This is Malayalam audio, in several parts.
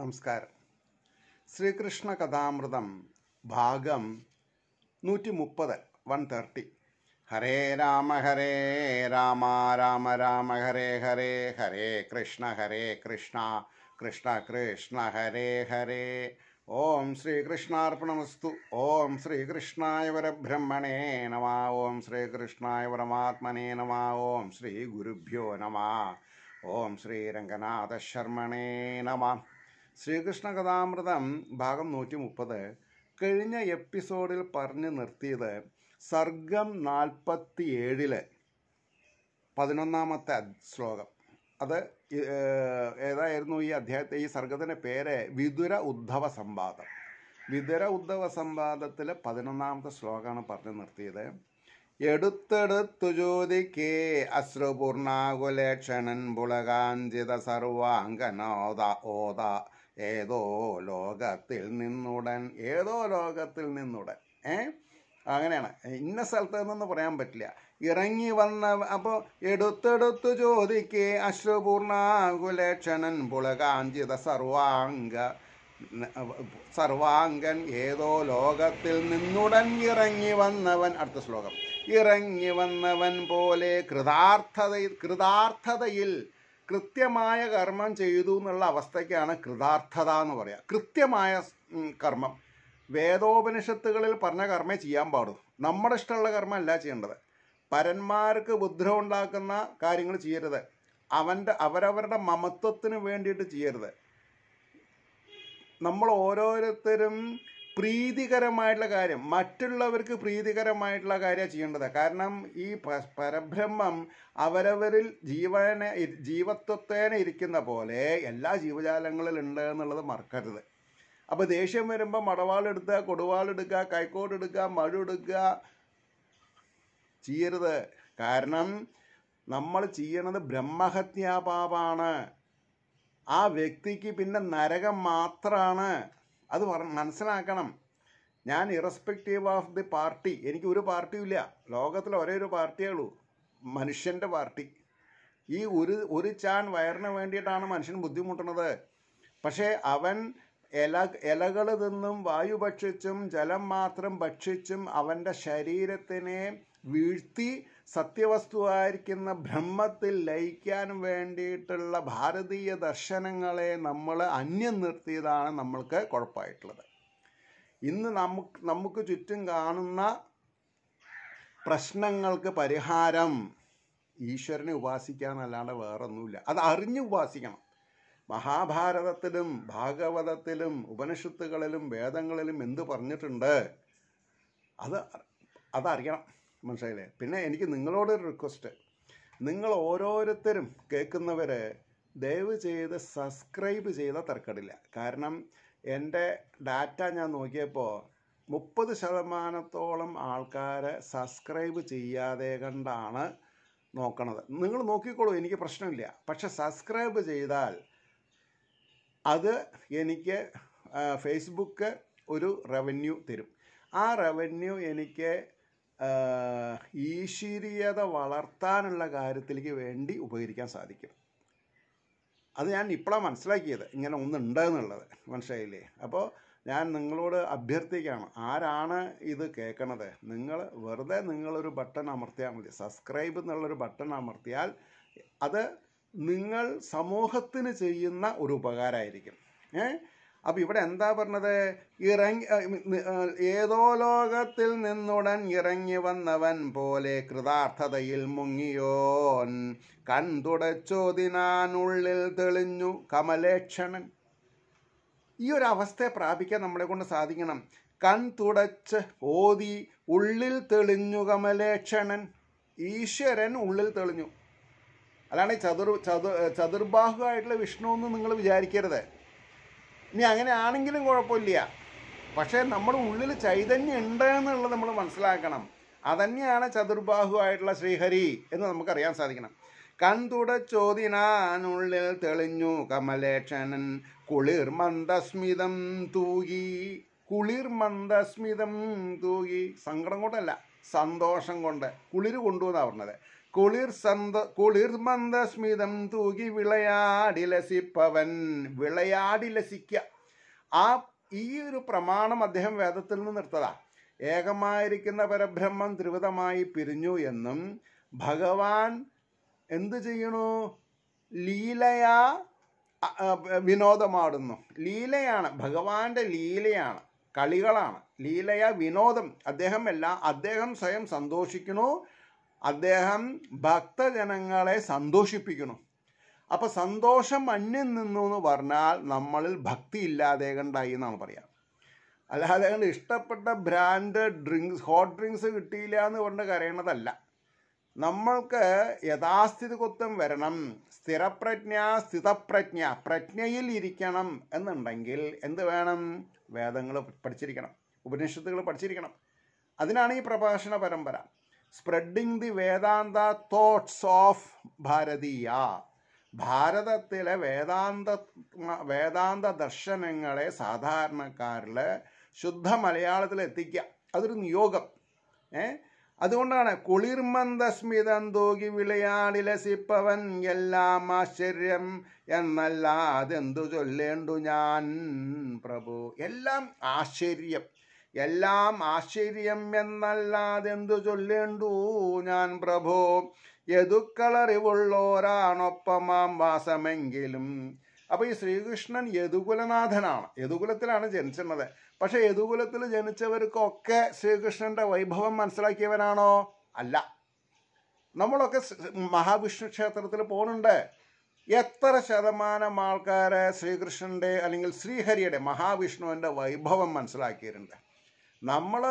നമസ്കാരം ശ്രീകൃഷ്ണ കഥാമൃതം ഭാഗം നൂറ്റി മുപ്പത് വൺ തേർട്ടി ഹരേ രാമ ഹരേ രാമ രാമ രാമ ഹരേ ഹരേ ഹരേ കൃഷ്ണ ഹരേ കൃഷ്ണ കൃഷ്ണ കൃഷ്ണ ഹരേ ഹരേ ഓം ശ്രീകൃഷ്ണാർപ്പണമസ്തു ഓം ശ്രീകൃഷ്ണായ പരബ്രഹ്മണേ നമ ഓം ശ്രീകൃഷ്ണായ പരമാത്മനേ നമ ഓം ശ്രീ ഗുരുഭ്യോ നമ ഓം ശ്രീരംഗനാഥ ശർമ്മണേ നമ ശ്രീകൃഷ്ണ കഥാമൃതം ഭാഗം നൂറ്റി മുപ്പത് കഴിഞ്ഞ എപ്പിസോഡിൽ പറഞ്ഞു നിർത്തിയത് സർഗം നാൽപ്പത്തി ഏഴിലെ പതിനൊന്നാമത്തെ ശ്ലോകം അത് ഏതായിരുന്നു ഈ അധ്യായത്തെ ഈ സർഗത്തിൻ്റെ പേര് വിതുര ഉദ്ധവ സംവാദം വിതുര ഉദ്ധവ സംവാദത്തിലെ പതിനൊന്നാമത്തെ ശ്ലോകമാണ് പറഞ്ഞു നിർത്തിയത് എടുത്തെടുത്തു ചോദിക്കേ അശ്രുപൂർണാകുലേക്ഷണൻ പുളകാഞ്ചിത സർവാംഗനോദ ഓദ ഏതോ ലോകത്തിൽ നിന്നുടൻ ഏതോ ലോകത്തിൽ നിന്നുടൻ ഏ അങ്ങനെയാണ് ഇന്ന സ്ഥലത്ത് നിന്നൊന്നും പറയാൻ പറ്റില്ല ഇറങ്ങി വന്ന അപ്പോൾ എടുത്തെടുത്തു ചോദിക്കേ അശ്രുപൂർണാകുലക്ഷണൻ പുളകാഞ്ചിത സർവാംഗ സർവാംഗൻ ഏതോ ലോകത്തിൽ നിന്നുടൻ ഇറങ്ങി വന്നവൻ അടുത്ത ശ്ലോകം ഇറങ്ങി വന്നവൻ പോലെ കൃതാർത്ഥത കൃതാർത്ഥതയിൽ കൃത്യമായ കർമ്മം ചെയ്തു എന്നുള്ള അവസ്ഥയ്ക്കാണ് കൃതാർത്ഥത എന്ന് പറയുക കൃത്യമായ കർമ്മം വേദോപനിഷത്തുകളിൽ പറഞ്ഞ കർമ്മേ ചെയ്യാൻ പാടുള്ളൂ നമ്മുടെ ഇഷ്ടമുള്ള കർമ്മം അല്ല ചെയ്യേണ്ടത് പരന്മാർക്ക് ഉപദ്രവം ഉണ്ടാക്കുന്ന കാര്യങ്ങൾ ചെയ്യരുത് അവൻ്റെ അവരവരുടെ മമത്വത്തിന് വേണ്ടിയിട്ട് ചെയ്യരുത് നമ്മൾ ഓരോരുത്തരും പ്രീതികരമായിട്ടുള്ള കാര്യം മറ്റുള്ളവർക്ക് പ്രീതികരമായിട്ടുള്ള കാര്യം ചെയ്യേണ്ടത് കാരണം ഈ പരബ്രഹ്മം അവരവരിൽ ജീവനെ ജീവത്വത്തേന ഇരിക്കുന്ന പോലെ എല്ലാ ജീവജാലങ്ങളിലും ഉണ്ട് എന്നുള്ളത് മറക്കരുത് അപ്പോൾ ദേഷ്യം വരുമ്പോൾ മടവാളെടുക്കുക കൊടുവാളെടുക്കുക കൈക്കോടെടുക്കുക മഴ എടുക്കുക ചെയ്യരുത് കാരണം നമ്മൾ ചെയ്യണത് ബ്രഹ്മഹത്യാപാപാണ് ആ വ്യക്തിക്ക് പിന്നെ നരകം മാത്രമാണ് അത് മനസ്സിലാക്കണം ഞാൻ ഇറസ്പെക്റ്റീവ് ഓഫ് ദി പാർട്ടി എനിക്ക് ഒരു ഇല്ല ലോകത്തിൽ ഒരേ ഒരു പാർട്ടിയേ ഉള്ളൂ മനുഷ്യൻ്റെ പാർട്ടി ഈ ഒരു ഒരു ചാൻ വയറിന് വേണ്ടിയിട്ടാണ് മനുഷ്യൻ ബുദ്ധിമുട്ടുന്നത് പക്ഷേ അവൻ ഇല ഇലകൾ തിന്നും വായു ഭക്ഷിച്ചും ജലം മാത്രം ഭക്ഷിച്ചും അവൻ്റെ ശരീരത്തിനെ വീഴ്ത്തി സത്യവസ്തുവായിരിക്കുന്ന ബ്രഹ്മത്തിൽ ലയിക്കാൻ വേണ്ടിയിട്ടുള്ള ഭാരതീയ ദർശനങ്ങളെ നമ്മൾ അന്യം നിർത്തിയതാണ് നമ്മൾക്ക് കുഴപ്പമായിട്ടുള്ളത് ഇന്ന് നമുക്ക് നമുക്ക് ചുറ്റും കാണുന്ന പ്രശ്നങ്ങൾക്ക് പരിഹാരം ഈശ്വരനെ ഉപാസിക്കാന്നല്ലാണ്ട് വേറൊന്നുമില്ല അത് അറിഞ്ഞ് ഉപാസിക്കണം മഹാഭാരതത്തിലും ഭാഗവതത്തിലും ഉപനിഷത്തുകളിലും വേദങ്ങളിലും എന്ത് പറഞ്ഞിട്ടുണ്ട് അത് അതറിയണം മനസ്സിലായില്ലേ പിന്നെ എനിക്ക് നിങ്ങളോട് ഒരു റിക്വസ്റ്റ് നിങ്ങൾ ഓരോരുത്തരും കേൾക്കുന്നവർ ദയവ് ചെയ്ത് സബ്സ്ക്രൈബ് ചെയ്താൽ തർക്കടില്ല കാരണം എൻ്റെ ഡാറ്റ ഞാൻ നോക്കിയപ്പോൾ മുപ്പത് ശതമാനത്തോളം ആൾക്കാരെ സബ്സ്ക്രൈബ് ചെയ്യാതെ കണ്ടാണ് നോക്കണത് നിങ്ങൾ നോക്കിക്കോളൂ എനിക്ക് പ്രശ്നമില്ല പക്ഷെ സബ്സ്ക്രൈബ് ചെയ്താൽ അത് എനിക്ക് ഫേസ്ബുക്ക് ഒരു റവന്യൂ തരും ആ റവന്യൂ എനിക്ക് ഈശ്വരീയത വളർത്താനുള്ള കാര്യത്തിലേക്ക് വേണ്ടി ഉപകരിക്കാൻ സാധിക്കും അത് ഞാൻ ഇപ്പോഴാണ് മനസ്സിലാക്കിയത് ഇങ്ങനെ ഒന്നുണ്ട് എന്നുള്ളത് മനസ്സിലായില്ലേ അപ്പോൾ ഞാൻ നിങ്ങളോട് അഭ്യർത്ഥിക്കുകയാണ് ആരാണ് ഇത് കേൾക്കണത് നിങ്ങൾ വെറുതെ നിങ്ങളൊരു ബട്ടൺ അമർത്തിയാൽ മതി സബ്സ്ക്രൈബ് എന്നുള്ളൊരു ബട്ടൺ അമർത്തിയാൽ അത് നിങ്ങൾ സമൂഹത്തിന് ചെയ്യുന്ന ഒരു ഉപകാരമായിരിക്കും ഏഹ് അപ്പൊ ഇവിടെ എന്താ പറഞ്ഞത് ഇറങ്ങി ഏതോ ലോകത്തിൽ നിന്നുടൻ ഇറങ്ങി വന്നവൻ പോലെ കൃതാർത്ഥതയിൽ മുങ്ങിയോൻ കൺതുടച്ചോതിനുള്ളിൽ തെളിഞ്ഞു കമലേക്ഷണൻ ഈ ഒരു അവസ്ഥയെ പ്രാപിക്കാൻ നമ്മളെ കൊണ്ട് സാധിക്കണം കൺതുടച്ച് ഓതി ഉള്ളിൽ തെളിഞ്ഞു കമലേക്ഷണൻ ഈശ്വരൻ ഉള്ളിൽ തെളിഞ്ഞു അല്ലാണ്ട് ചതുർ ചതു ചതുർബാഹുവായിട്ടുള്ള വിഷ്ണു എന്ന് നിങ്ങൾ വിചാരിക്കരുത് ഇനി അങ്ങനെ ആണെങ്കിലും കുഴപ്പമില്ല പക്ഷേ നമ്മുടെ ഉള്ളിൽ ചൈതന്യം ഉണ്ട് എന്നുള്ളത് നമ്മൾ മനസ്സിലാക്കണം അതന്നെയാണ് ചതുർബാഹു ആയിട്ടുള്ള ശ്രീഹരി എന്ന് നമുക്കറിയാൻ സാധിക്കണം ചോദിനുള്ളിൽ തെളിഞ്ഞു കമലേക്ഷണൻ കുളിർ മന്ദസ്മിതം തൂകി കുളിർ മന്ദസ്മിതം തൂകി സങ്കടം കൊണ്ടല്ല സന്തോഷം കൊണ്ട് കുളിർ കൊണ്ടുവന്നാണ് പറഞ്ഞത് കുളിർ സന്ത കുളിർ മന്ദസ്മിതം തൂകി വിളയാടിലസിപ്പവൻ വിളയാടിലസിക്ക ആ ഈ ഒരു പ്രമാണം അദ്ദേഹം വേദത്തിൽ നിന്ന് നിർത്തതാ ഏകമായിരിക്കുന്ന പരബ്രഹ്മം ത്രിവിധമായി പിരിഞ്ഞു എന്നും ഭഗവാൻ എന്തു ചെയ്യണു ലീലയാ വിനോദമാടുന്നു ലീലയാണ് ഭഗവാന്റെ ലീലയാണ് കളികളാണ് ലീലയ വിനോദം അദ്ദേഹം എല്ലാം അദ്ദേഹം സ്വയം സന്തോഷിക്കണോ അദ്ദേഹം ഭക്തജനങ്ങളെ സന്തോഷിപ്പിക്കണം അപ്പോൾ സന്തോഷം അന്യം നിന്നു എന്ന് പറഞ്ഞാൽ നമ്മളിൽ ഭക്തി ഇല്ലാതെ കണ്ടായി എന്നാണ് പറയാം അല്ലാതെ കണ്ട് ഇഷ്ടപ്പെട്ട ബ്രാൻഡ് ഡ്രിങ്ക്സ് ഹോട്ട് ഡ്രിങ്ക്സ് കിട്ടിയില്ല എന്ന് പറഞ്ഞ് കരയണതല്ല നമ്മൾക്ക് യഥാസ്ഥിതികത്വം വരണം സ്ഥിരപ്രജ്ഞ സ്ഥിതപ്രജ്ഞ പ്രജ്ഞയിൽ ഇരിക്കണം എന്നുണ്ടെങ്കിൽ എന്ത് വേണം വേദങ്ങൾ പഠിച്ചിരിക്കണം ഉപനിഷത്തുകൾ പഠിച്ചിരിക്കണം അതിനാണ് ഈ പ്രഭാഷണ പരമ്പര spreading the Vedanta thoughts of ഭാരതീയ ഭാരതത്തിലെ വേദാന്ത വേദാന്ത ദർശനങ്ങളെ സാധാരണക്കാരിൽ ശുദ്ധ മലയാളത്തിൽ എത്തിക്കുക അതൊരു നിയോഗം ഏ അതുകൊണ്ടാണ് കുളിർമന്ദസ്മിതം തൂകി വിളയാടിലെ സിപ്പവൻ എല്ലാം ആശ്ചര്യം എന്നല്ലാതെന്തു ചൊല്ലേണ്ടു ഞാൻ പ്രഭു എല്ലാം ആശ്ചര്യം എല്ലാം ആശ്ചര്യം എന്നല്ലാതെന്തു ചൊല്ലേണ്ടു ഞാൻ പ്രഭോ യദുക്കളറിവുള്ളോരാണൊപ്പമാം വാസമെങ്കിലും അപ്പോൾ ഈ ശ്രീകൃഷ്ണൻ യദുകുലനാഥനാണ് യദുകുലത്തിലാണ് ജനിച്ചിരുന്നത് പക്ഷെ യദുകുലത്തിൽ ജനിച്ചവർക്കൊക്കെ ശ്രീകൃഷ്ണന്റെ വൈഭവം മനസ്സിലാക്കിയവനാണോ അല്ല നമ്മളൊക്കെ മഹാവിഷ്ണു ക്ഷേത്രത്തിൽ പോകുന്നുണ്ട് എത്ര ശതമാനം ആൾക്കാരെ ശ്രീകൃഷ്ണൻ്റെ അല്ലെങ്കിൽ ശ്രീഹരിയുടെ മഹാവിഷ്ണുവിൻ്റെ വൈഭവം മനസ്സിലാക്കിയിട്ടുണ്ട് നമ്മൾ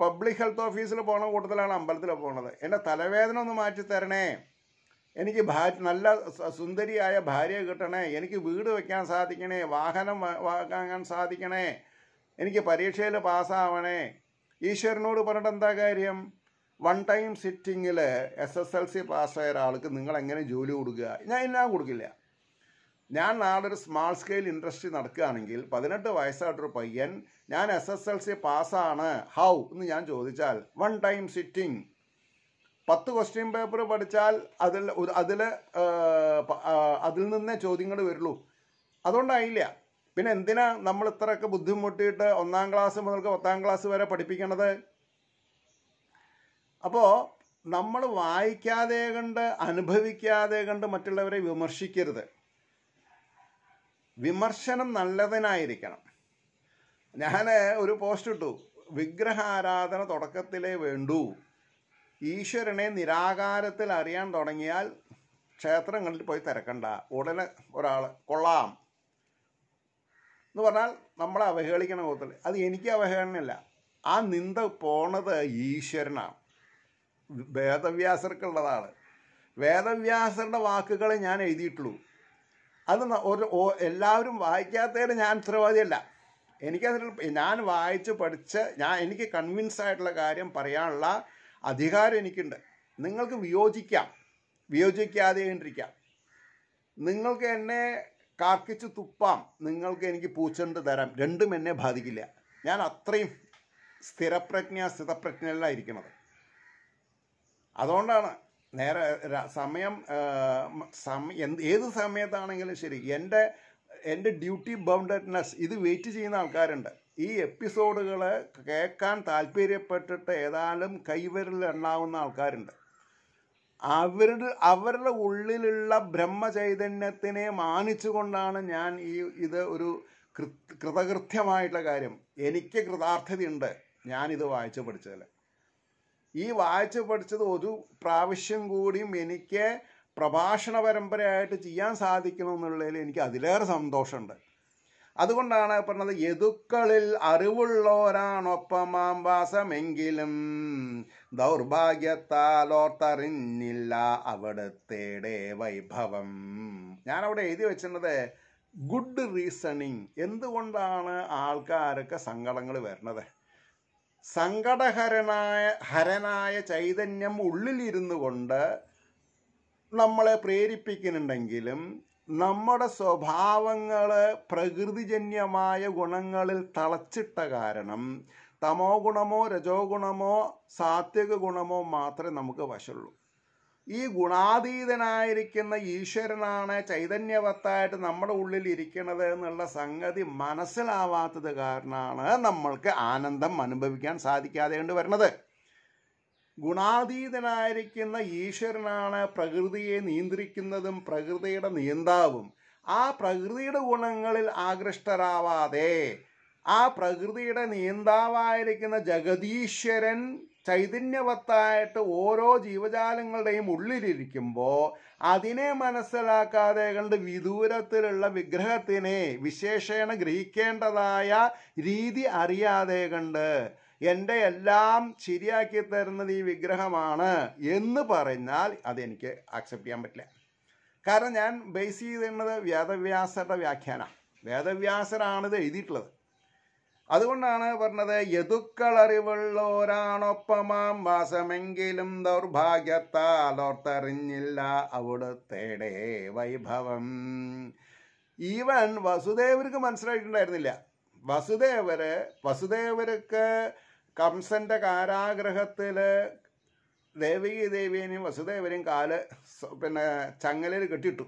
പബ്ലിക് ഹെൽത്ത് ഓഫീസിൽ പോണ കൂട്ടത്തിലാണ് അമ്പലത്തിൽ പോണത് എൻ്റെ തലവേദന ഒന്ന് മാറ്റി തരണേ എനിക്ക് ഭാ നല്ല സുന്ദരിയായ ഭാര്യ കിട്ടണേ എനിക്ക് വീട് വയ്ക്കാൻ സാധിക്കണേ വാഹനം വാങ്ങാൻ സാധിക്കണേ എനിക്ക് പരീക്ഷയിൽ പാസ്സാവണേ ഈശ്വരനോട് പറഞ്ഞിട്ട് എന്താ കാര്യം വൺ ടൈം സിറ്റിങ്ങിൽ എസ് എസ് എൽ സി പാസ്സായ ഒരാൾക്ക് നിങ്ങൾ എങ്ങനെ ജോലി കൊടുക്കുക ഞാൻ എല്ലാം കൊടുക്കില്ല ഞാൻ നാളെ ഒരു സ്മാൾ സ്കെയിൽ ഇൻഡസ്ട്രി നടക്കുകയാണെങ്കിൽ പതിനെട്ട് വയസ്സായിട്ടൊരു പയ്യൻ ഞാൻ എസ് എസ് എൽ സി പാസ്സാണ് ഹൗ എന്ന് ഞാൻ ചോദിച്ചാൽ വൺ ടൈം സിറ്റിംഗ് പത്ത് ക്വസ്റ്റ്യൻ പേപ്പർ പഠിച്ചാൽ അതിൽ അതിൽ അതിൽ നിന്നേ ചോദ്യങ്ങൾ വരുള്ളൂ അതുകൊണ്ടായില്ല പിന്നെ എന്തിനാ നമ്മൾ ഇത്രയൊക്കെ ബുദ്ധിമുട്ടിയിട്ട് ഒന്നാം ക്ലാസ് മുതൽക്ക് പത്താം ക്ലാസ് വരെ പഠിപ്പിക്കണത് അപ്പോൾ നമ്മൾ വായിക്കാതെ കണ്ട് അനുഭവിക്കാതെ കണ്ട് മറ്റുള്ളവരെ വിമർശിക്കരുത് വിമർശനം നല്ലതിനായിരിക്കണം ഞാൻ ഒരു പോസ്റ്റ് ഇട്ടു വിഗ്രഹാരാധന തുടക്കത്തിലേ വേണ്ടൂ ഈശ്വരനെ നിരാകാരത്തിൽ അറിയാൻ തുടങ്ങിയാൽ ക്ഷേത്രങ്ങളിൽ പോയി തിരക്കണ്ട ഉടനെ ഒരാൾ കൊള്ളാം എന്ന് പറഞ്ഞാൽ നമ്മളെ അവഹേളിക്കണ പോകത്തിൽ അത് എനിക്ക് അവഹേളനല്ല ആ നിന്ദ പോണത് ഈശ്വരനാണ് വേദവ്യാസർക്കുള്ളതാണ് വേദവ്യാസരുടെ വാക്കുകളെ ഞാൻ എഴുതിയിട്ടുള്ളൂ അത് ഒരു എല്ലാവരും വായിക്കാത്തതിന് ഞാൻ ഉത്തരവാദിയല്ല എനിക്കതിൽ ഞാൻ വായിച്ച് പഠിച്ച് ഞാൻ എനിക്ക് കൺവിൻസ് ആയിട്ടുള്ള കാര്യം പറയാനുള്ള അധികാരം എനിക്കുണ്ട് നിങ്ങൾക്ക് വിയോജിക്കാം വിയോജിക്കാതെ കണ്ടിരിക്കാം നിങ്ങൾക്ക് എന്നെ കാർക്കിച്ച് തുപ്പാം നിങ്ങൾക്ക് എനിക്ക് പൂച്ചണ്ട് തരാം രണ്ടും എന്നെ ബാധിക്കില്ല ഞാൻ അത്രയും സ്ഥിരപ്രജ്ഞ സ്ഥിതപ്രജ്ഞയിലായിരിക്കണത് അതുകൊണ്ടാണ് നേരെ സമയം സമയം ഏത് സമയത്താണെങ്കിലും ശരി എൻ്റെ എൻ്റെ ഡ്യൂട്ടി ബൗണ്ടഡ്നെസ് ഇത് വെയിറ്റ് ചെയ്യുന്ന ആൾക്കാരുണ്ട് ഈ എപ്പിസോഡുകൾ കേൾക്കാൻ താല്പര്യപ്പെട്ടിട്ട് ഏതാനും കൈവരിൽ എണ്ണാവുന്ന ആൾക്കാരുണ്ട് അവരുടെ അവരുടെ ഉള്ളിലുള്ള ബ്രഹ്മചൈതന്യത്തിനെ മാനിച്ചുകൊണ്ടാണ് ഞാൻ ഈ ഇത് ഒരു കൃതകൃത്യമായിട്ടുള്ള കാര്യം എനിക്ക് കൃതാർത്ഥതയുണ്ട് ഞാനിത് വായിച്ചു പഠിച്ചതിൽ ഈ വായിച്ച് പഠിച്ചത് ഒരു പ്രാവശ്യം കൂടിയും എനിക്ക് പ്രഭാഷണ പരമ്പരയായിട്ട് ചെയ്യാൻ സാധിക്കണമെന്നുള്ളതിൽ എനിക്ക് അതിലേറെ സന്തോഷമുണ്ട് അതുകൊണ്ടാണ് പറഞ്ഞത് യദുക്കളിൽ അറിവുള്ളവരാണൊപ്പമാംവാസമെങ്കിലും ദൗർഭാഗ്യത്താലോർത്തറിഞ്ഞില്ല അവിടുത്തെ വൈഭവം ഞാനവിടെ എഴുതി വെച്ചിരുന്നത് ഗുഡ് റീസണിങ് എന്തുകൊണ്ടാണ് ആൾക്കാരൊക്കെ സങ്കടങ്ങൾ വരുന്നത് സങ്കടഹരനായ ഹരനായ ചൈതന്യം ഉള്ളിലിരുന്നു കൊണ്ട് നമ്മളെ പ്രേരിപ്പിക്കുന്നുണ്ടെങ്കിലും നമ്മുടെ സ്വഭാവങ്ങൾ പ്രകൃതിജന്യമായ ഗുണങ്ങളിൽ തളച്ചിട്ട കാരണം തമോ ഗുണമോ രജോ ഗുണമോ സാത്വിക ഗുണമോ മാത്രമേ നമുക്ക് വശമുള്ളൂ ഈ ഗുണാതീതനായിരിക്കുന്ന ഈശ്വരനാണ് ചൈതന്യവത്തായിട്ട് നമ്മുടെ ഉള്ളിൽ ഇരിക്കണത് എന്നുള്ള സംഗതി മനസ്സിലാവാത്തത് കാരണമാണ് നമ്മൾക്ക് ആനന്ദം അനുഭവിക്കാൻ സാധിക്കാതെ കൊണ്ട് വരുന്നത് ഗുണാതീതനായിരിക്കുന്ന ഈശ്വരനാണ് പ്രകൃതിയെ നിയന്ത്രിക്കുന്നതും പ്രകൃതിയുടെ നിയന്താവും ആ പ്രകൃതിയുടെ ഗുണങ്ങളിൽ ആകൃഷ്ടരാവാതെ ആ പ്രകൃതിയുടെ നിയന്താവായിരിക്കുന്ന ജഗതീശ്വരൻ ചൈതന്യവത്തായിട്ട് ഓരോ ജീവജാലങ്ങളുടെയും ഉള്ളിലിരിക്കുമ്പോൾ അതിനെ മനസ്സിലാക്കാതെ കണ്ട് വിദൂരത്തിലുള്ള വിഗ്രഹത്തിനെ വിശേഷേണ ഗ്രഹിക്കേണ്ടതായ രീതി അറിയാതെ കണ്ട് എൻ്റെ എല്ലാം ശരിയാക്കി തരുന്നത് ഈ വിഗ്രഹമാണ് എന്ന് പറഞ്ഞാൽ അതെനിക്ക് ആക്സെപ്റ്റ് ചെയ്യാൻ പറ്റില്ല കാരണം ഞാൻ ബേസ് ചെയ്യുന്നത് വേദവ്യാസരുടെ വ്യാഖ്യാനമാണ് വേദവ്യാസരാണിത് എഴുതിയിട്ടുള്ളത് അതുകൊണ്ടാണ് പറഞ്ഞത് അറിവുള്ളോരാണൊപ്പമാം വാസമെങ്കിലും ദൗർഭാഗ്യത്താൽ ഓർത്തറിഞ്ഞില്ല അവിടുത്തെ വൈഭവം ഈവൻ വസുദേവർക്ക് മനസ്സിലായിട്ടുണ്ടായിരുന്നില്ല വസുദേവര് വസുദേവർക്ക് കംസന്റെ കാരാഗ്രഹത്തില് ദേവികി ദേവിയെയും വസുദേവരെയും കാല് പിന്നെ ചങ്ങലയിൽ കെട്ടിയിട്ടു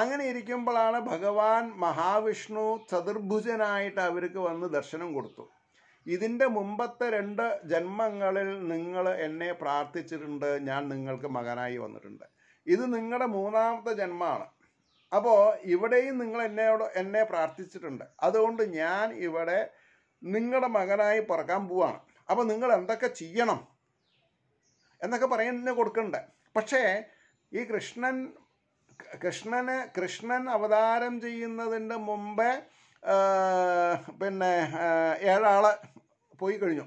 അങ്ങനെ ഇരിക്കുമ്പോഴാണ് ഭഗവാൻ മഹാവിഷ്ണു ചതുർഭുജനായിട്ട് അവർക്ക് വന്ന് ദർശനം കൊടുത്തു ഇതിൻ്റെ മുമ്പത്തെ രണ്ട് ജന്മങ്ങളിൽ നിങ്ങൾ എന്നെ പ്രാർത്ഥിച്ചിട്ടുണ്ട് ഞാൻ നിങ്ങൾക്ക് മകനായി വന്നിട്ടുണ്ട് ഇത് നിങ്ങളുടെ മൂന്നാമത്തെ ജന്മമാണ് അപ്പോൾ ഇവിടെയും നിങ്ങൾ എന്നോട് എന്നെ പ്രാർത്ഥിച്ചിട്ടുണ്ട് അതുകൊണ്ട് ഞാൻ ഇവിടെ നിങ്ങളുടെ മകനായി പറക്കാൻ പോവാണ് അപ്പോൾ നിങ്ങൾ എന്തൊക്കെ ചെയ്യണം എന്നൊക്കെ പറയുന്നതിന് കൊടുക്കണ്ടേ പക്ഷേ ഈ കൃഷ്ണൻ കൃഷ്ണനെ കൃഷ്ണൻ അവതാരം ചെയ്യുന്നതിൻ്റെ മുമ്പേ പിന്നെ ഏഴാൾ പോയി കഴിഞ്ഞു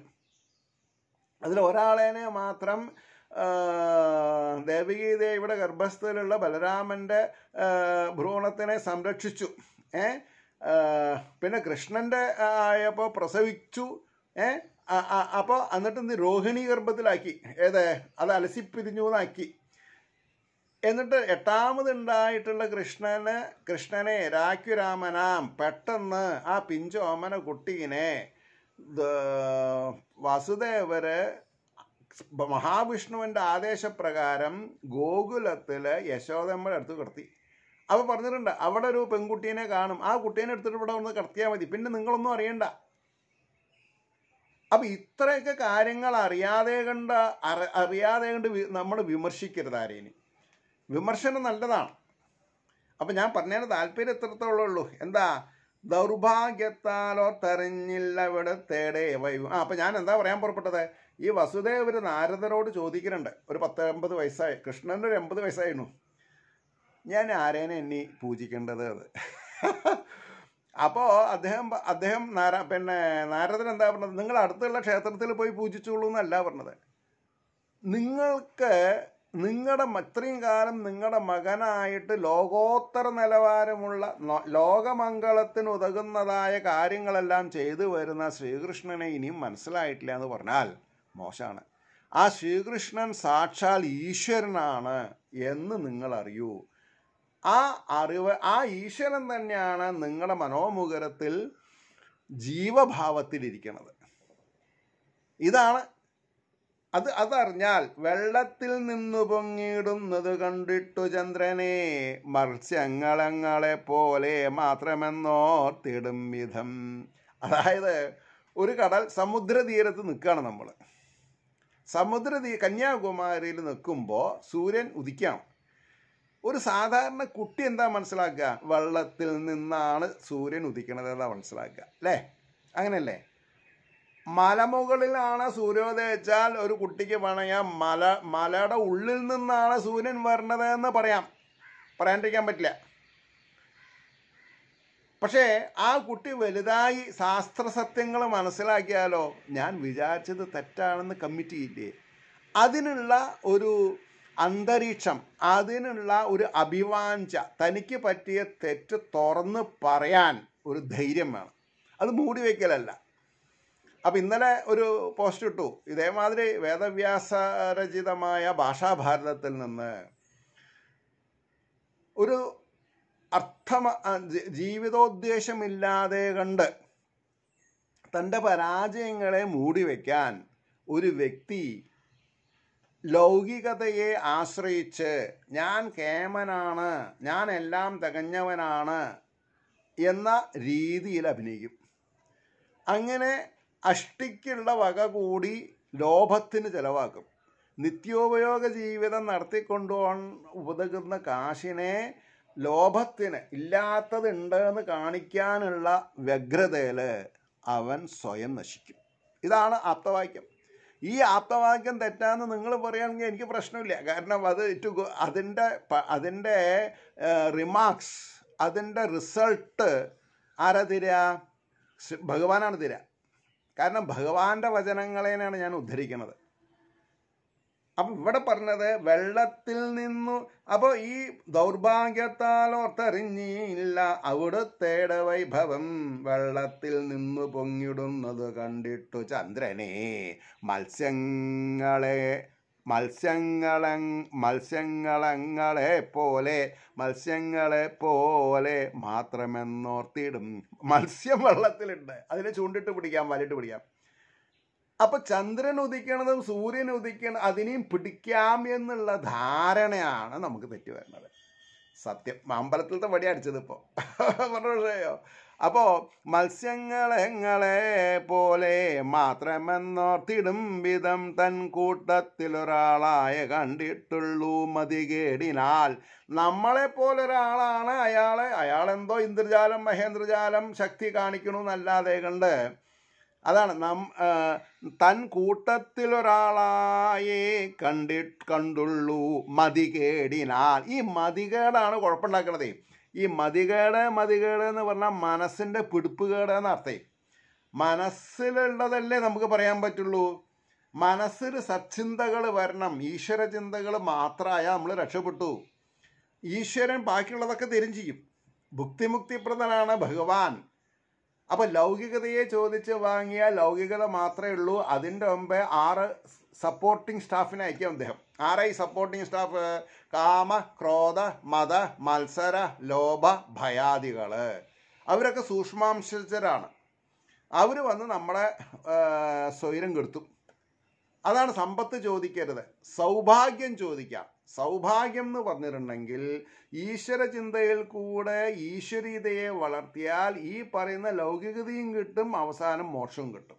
അതിൽ ഒരാളേനെ മാത്രം ദേവകീ ഗർഭസ്ഥയിലുള്ള ബലരാമൻ്റെ ഭ്രൂണത്തിനെ സംരക്ഷിച്ചു ഏ പിന്നെ കൃഷ്ണൻ്റെ ആയപ്പോൾ പ്രസവിച്ചു ഏ അപ്പോൾ എന്നിട്ട് രോഹിണി ഗർഭത്തിലാക്കി ഏതേ അത് അലസിപ്പിരിഞ്ഞു എന്നാക്കി എന്നിട്ട് എട്ടാമതുണ്ടായിട്ടുള്ള കൃഷ്ണന് കൃഷ്ണനെ രാക്കുരാമനാം പെട്ടെന്ന് ആ പിഞ്ചോമന കുട്ടീനെ വസുദേവര് മഹാവിഷ്ണുവിൻ്റെ ആദേശപ്രകാരം ഗോകുലത്തിൽ യശോദമ്മയുടെ അടുത്ത് കിടത്തി അപ്പോൾ പറഞ്ഞിട്ടുണ്ട് അവിടെ ഒരു പെൺകുട്ടീനെ കാണും ആ കുട്ടീനെ എടുത്തിട്ട് ഇവിടെ ഒന്ന് കിടത്തിയാൽ മതി പിന്നെ നിങ്ങളൊന്നും അറിയണ്ട അപ്പം ഇത്രയൊക്കെ കാര്യങ്ങൾ അറിയാതെ കണ്ട അറിയാതെ കണ്ട് നമ്മൾ വിമർശിക്കരുത് ആരേനും വിമർശനം നല്ലതാണ് അപ്പം ഞാൻ പറഞ്ഞതിന് താല്പര്യം എത്രത്തോളം ഉള്ളൂ എന്താ ദൗർഭാഗ്യത്താലോ തെരഞ്ഞില്ല ഇവിടെ തേടേ വൈ ആ അപ്പം ഞാൻ എന്താ പറയാൻ പുറപ്പെട്ടത് ഈ വസുദേവർ നാരദരോട് ചോദിക്കുന്നുണ്ട് ഒരു പത്തൊമ്പത് വയസ്സായി കൃഷ്ണൻ്റെ ഒരു എൺപത് വയസ്സായിരുന്നു ഞാൻ ആരേനെ എന്നെ പൂജിക്കേണ്ടത് അത് അപ്പോൾ അദ്ദേഹം അദ്ദേഹം നാര പിന്നെ നാരദൻ എന്താ പറഞ്ഞത് നിങ്ങൾ അടുത്തുള്ള ക്ഷേത്രത്തിൽ പോയി പൂജിച്ചോളൂ എന്നല്ല പറഞ്ഞത് നിങ്ങൾക്ക് നിങ്ങളുടെ അത്രയും കാലം നിങ്ങളുടെ മകനായിട്ട് ലോകോത്തര നിലവാരമുള്ള ലോകമംഗളത്തിന് ഉതകുന്നതായ കാര്യങ്ങളെല്ലാം ചെയ്തു വരുന്ന ശ്രീകൃഷ്ണനെ ഇനിയും മനസ്സിലായിട്ടില്ല എന്ന് പറഞ്ഞാൽ മോശമാണ് ആ ശ്രീകൃഷ്ണൻ സാക്ഷാൽ ഈശ്വരനാണ് എന്ന് നിങ്ങൾ അറിയൂ ആ അറിവ് ആ ഈശ്വരൻ തന്നെയാണ് നിങ്ങളുടെ മനോമുഖരത്തിൽ ജീവഭാവത്തിലിരിക്കണത് ഇതാണ് അത് അതറിഞ്ഞാൽ വെള്ളത്തിൽ നിന്നു പൊങ്ങിയിടുന്നത് കണ്ടിട്ടു ചന്ദ്രനെ മത്സ്യങ്ങളങ്ങളെ പോലെ മാത്രമെന്നോർത്തിടും വിധം അതായത് ഒരു കടൽ സമുദ്രതീരത്ത് നിൽക്കുകയാണ് നമ്മൾ സമുദ്രതീ കന്യാകുമാരിയിൽ നിൽക്കുമ്പോൾ സൂര്യൻ ഉദിക്കാം ഒരു സാധാരണ കുട്ടി എന്താ മനസ്സിലാക്കുക വെള്ളത്തിൽ നിന്നാണ് സൂര്യൻ ഉദിക്കണത് എന്താ മനസ്സിലാക്കുക അല്ലേ അങ്ങനെയല്ലേ മലമുകളിലാണ് സൂര്യോദയച്ചാൽ ഒരു കുട്ടിക്ക് പണയാ മല മലയുടെ ഉള്ളിൽ നിന്നാണ് സൂര്യൻ വരണത് എന്ന് പറയാം പറയാണ്ടിരിക്കാൻ പറ്റില്ല പക്ഷേ ആ കുട്ടി വലുതായി ശാസ്ത്രസത്യങ്ങൾ മനസ്സിലാക്കിയാലോ ഞാൻ വിചാരിച്ചത് തെറ്റാണെന്ന് കമ്മിറ്റ് ചെയ്യില്ലേ അതിനുള്ള ഒരു അന്തരീക്ഷം അതിനുള്ള ഒരു അഭിവാഞ്ച തനിക്ക് പറ്റിയ തെറ്റ് തുറന്ന് പറയാൻ ഒരു ധൈര്യം വേണം അത് മൂടി വയ്ക്കലല്ല അപ്പം ഇന്നലെ ഒരു പോസ്റ്റ് ഇട്ടു ഇതേമാതിരി വേദവ്യാസരചിതമായ ഭാഷാഭാരതത്തിൽ നിന്ന് ഒരു അർത്ഥമ ജീവിതോദ്ദേശമില്ലാതെ കണ്ട് തൻ്റെ പരാജയങ്ങളെ മൂടിവെക്കാൻ ഒരു വ്യക്തി ലൗകികതയെ ആശ്രയിച്ച് ഞാൻ കേമനാണ് ഞാൻ എല്ലാം തികഞ്ഞവനാണ് എന്ന രീതിയിൽ അഭിനയിക്കും അങ്ങനെ അഷ്ടിക്കുള്ള വക കൂടി ലോഭത്തിന് ചിലവാക്കും നിത്യോപയോഗ ജീവിതം നടത്തിക്കൊണ്ടുപോകാൻ ഉപതകുന്ന കാശിനെ ലോഭത്തിന് ഇല്ലാത്തതുണ്ട് എന്ന് കാണിക്കാനുള്ള വ്യഗ്രതയിൽ അവൻ സ്വയം നശിക്കും ഇതാണ് ആപ്തവാക്യം ഈ ആപ്തവാക്യം തെറ്റാന്ന് നിങ്ങൾ പറയുകയാണെങ്കിൽ എനിക്ക് പ്രശ്നമില്ല കാരണം അത് ടു അതിൻ്റെ അതിൻ്റെ റിമാർക്സ് അതിൻ്റെ റിസൾട്ട് ആരാ തരിക ഭഗവാനാണ് തരിക കാരണം ഭഗവാന്റെ വചനങ്ങളെയാണ് ഞാൻ ഉദ്ധരിക്കുന്നത് അപ്പം ഇവിടെ പറഞ്ഞത് വെള്ളത്തിൽ നിന്നു അപ്പോൾ ഈ ദൗർഭാഗ്യത്താൽ ഓർത്തെറിഞ്ഞില്ല തേട വൈഭവം വെള്ളത്തിൽ നിന്നു പൊങ്ങിടുന്നത് കണ്ടിട്ടു ചന്ദ്രനെ മത്സ്യങ്ങളെ മത്സ്യങ്ങള മത്സ്യങ്ങളങ്ങളെ പോലെ മത്സ്യങ്ങളെ പോലെ മാത്രമെന്നോർത്തിടും മത്സ്യം വെള്ളത്തിലുണ്ട് അതിനെ ചൂണ്ടിട്ട് പിടിക്കാം വലിട്ട് പിടിക്കാം അപ്പൊ ചന്ദ്രൻ ഉദിക്കണതും സൂര്യൻ ഉദിക്കണം അതിനെയും പിടിക്കാം എന്നുള്ള ധാരണയാണ് നമുക്ക് തെറ്റി വരുന്നത് സത്യം അമ്പലത്തിലത്തെ വടി അടിച്ചത് ഇപ്പോൾ പറഞ്ഞു അപ്പോ മത്സ്യങ്ങളെങ്ങളെ പോലെ മാത്രമെന്നോർത്തിടും വിധം തൻ കൂട്ടത്തിലൊരാളായ കണ്ടിട്ടുള്ളൂ നമ്മളെ നമ്മളെപ്പോലെ ഒരാളാണ് അയാളെ അയാളെന്തോ ഇന്ദ്രജാലം മഹേന്ദ്രജാലം ശക്തി എന്നല്ലാതെ കണ്ട് അതാണ് നം തൻ കൂട്ടത്തിലൊരാളായി കണ്ടി കണ്ടുള്ളൂ മതികേടിനാൽ ഈ മതികേടാണ് കുഴപ്പമുണ്ടാക്കണത് ഈ മതികേട് മതികേട് എന്ന് പറഞ്ഞാൽ മനസ്സിൻ്റെ പിടിപ്പുകേട് എന്ന അർത്ഥം മനസ്സിലുള്ളതല്ലേ നമുക്ക് പറയാൻ പറ്റുള്ളൂ മനസ്സിൽ സച്ചിന്തകൾ വരണം ഈശ്വര ചിന്തകൾ മാത്രമായ നമ്മൾ രക്ഷപ്പെട്ടു ഈശ്വരൻ ബാക്കിയുള്ളതൊക്കെ തരും ചെയ്യും ഭുക്തിമുക്തിപ്രദനാണ് ഭഗവാൻ അപ്പോൾ ലൗകികതയെ ചോദിച്ച് വാങ്ങിയ ലൗകികത മാത്രമേ ഉള്ളൂ അതിൻ്റെ മുമ്പേ ആറ് സപ്പോർട്ടിംഗ് സ്റ്റാഫിനെ അയക്കും അദ്ദേഹം ആരായി സപ്പോർട്ടിംഗ് സ്റ്റാഫ് കാമ ക്രോധ മത മത്സര ലോഭ ഭയാദികൾ അവരൊക്കെ സൂക്ഷ്മാംശരാണ് അവർ വന്ന് നമ്മളെ സ്വൈരം കെടുത്തും അതാണ് സമ്പത്ത് ചോദിക്കരുത് സൗഭാഗ്യം ചോദിക്കാം സൗഭാഗ്യം എന്ന് പറഞ്ഞിട്ടുണ്ടെങ്കിൽ ഈശ്വര ചിന്തയിൽ കൂടെ ഈശ്വരീതയെ വളർത്തിയാൽ ഈ പറയുന്ന ലൗകികതയും കിട്ടും അവസാനം മോക്ഷവും കിട്ടും